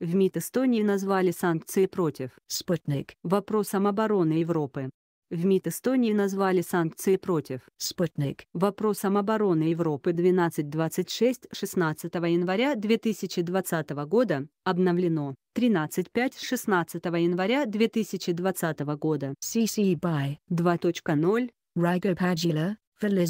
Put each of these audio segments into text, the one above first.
В МИД Эстонии назвали санкции против «Спутник». Вопросом обороны Европы. В МИД Эстонии назвали санкции против «Спутник». Вопросом обороны Европы 1226 16 января 2020 года обновлено 13.5 16 января 2020 гоä. CC BY 2.0 Raigo Pagila,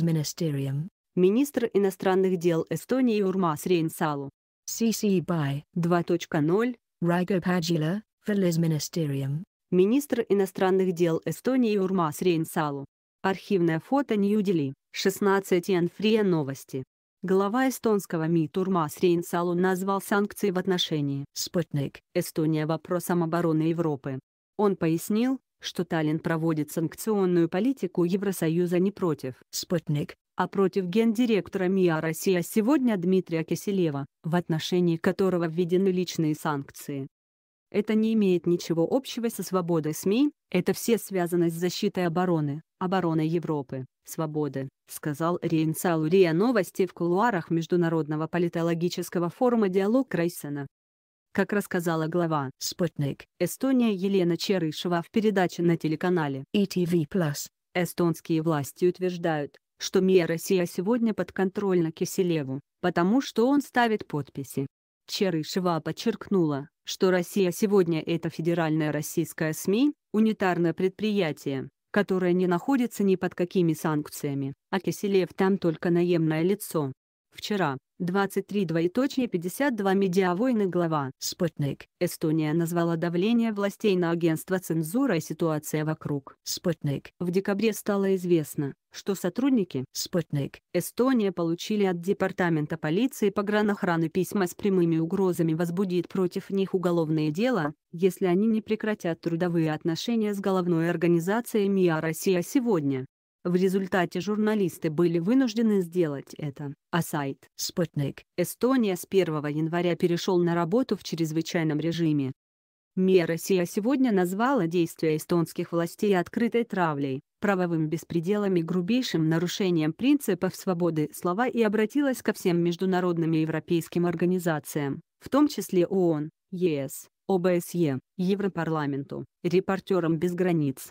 Ministerium. Министр иностранных дел Эстонии Урмас Рейнсалу CC BY 2.0, Rago Pagila, Feliz Ministerium, министр иностранных дел Эстонии Урмас Рейнсалу. Архивное фото Нью-Дели, 16 Янфрия новости. Глава эстонского МИД Урмас Рейнсалу назвал санкции в отношении «Спутник» Эстония вопросом обороны Европы. Он пояснил, что Таллин проводит санкционную политику Евросоюза не против «Спутник» а против гендиректора МИА «Россия» сегодня Дмитрия Киселева, в отношении которого введены личные санкции. Это не имеет ничего общего со свободой СМИ, это все связано с защитой обороны, обороной Европы, свободы, сказал Рейнсал РИА Новости в кулуарах Международного политологического форума «Диалог Рейсона». Как рассказала глава «Спутник» Эстония Елена Черышева в передаче на телеканале ETV+, эстонские власти утверждают, что мера сия сегодня подконтрольна Киселеву, потому что он ставит подписи. Черышева подчеркнула, что «Россия сегодня» — это федеральная российская СМИ, унитарное предприятие, которое не находится ни под какими санкциями, а Киселев там только наемное лицо. Вчера, 23 двоеточие 52 медиавойны глава «Спутник». Эстония назвала давление властей на агентство цензура и ситуация вокруг «Спутник». В декабре стало известно, что сотрудники «Спутник» Эстония получили от Департамента полиции погранохраны письма с прямыми угрозами возбудит против них уголовное дело, если они не прекратят трудовые отношения с головной организацией МИА «Россия сегодня». В результате журналисты были вынуждены сделать это, а сайт «Спутник» Эстония с 1 января перешел на работу в чрезвычайном режиме. МИА Россия сегодня назвала действия эстонских властей открытой травлей, правовым беспределом и грубейшим нарушением принципов свободы слова и обратилась ко всем международным и европейским организациям, в том числе ООН, ЕС, ОБСЕ, Европарламенту, репортерам без границ,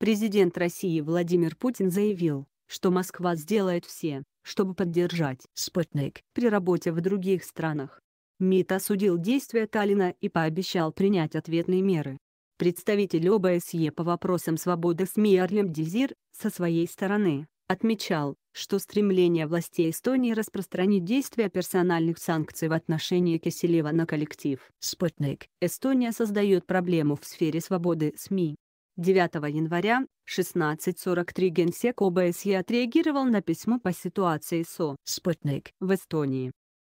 Президент России Владимир Путин заявил, что Москва сделает все, чтобы поддержать «Спутник» при работе в других странах. МИД осудил действия Таллина и пообещал принять ответные меры. Представитель ОБСЕ по вопросам свободы СМИ Арлем Дизир со своей стороны, отмечал, что стремление властей Эстонии распространить действия персональных санкций в отношении Киселева на коллектив «Спутник» Эстония создает проблему в сфере свободы СМИ. 9 января 16.43 Генсек ОБСЕ отреагировал на письмо по ситуации со «Спутник» в Эстонии.